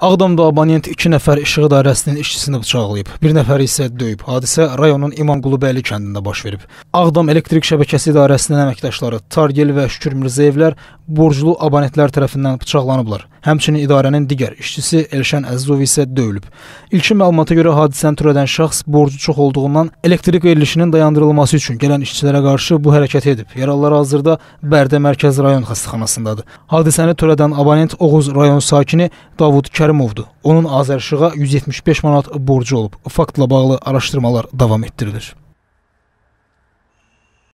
Ağdamda abonent 2 nəfər İşıq İdarəsinin işçisini bıçaqlayıb, bir nəfər isə döyüb. Hadisə rayonun İmamqulubəyli kəndində baş verib. Ağdam Elektrik Şəbəkəsi İdarəsinin əməkdaşları Targel və Şükür Mirzəyevlər borclu abonentlər tərəfindən bıçaqlanıblar. Həmçinin idarənin digər işçisi Elşən Əzizov isə döyülüb. İlkin məlumata görə hadisəni törədən şəxs borcu çox olduğundan elektrik verilişinin dayandırılması üçün gələn işçilərə qarşı bu hərəkət edib. Yaralılar hazırda Bərdə Mərkəzi rayon xəstəxanasındadır. Hadisəni törədən abonent Oğuz rayon sakini Davud Kərimovdur. Onun Azərşığa 175 manat borcu olub. Faktla bağlı araşdırmalar davam etdirilir.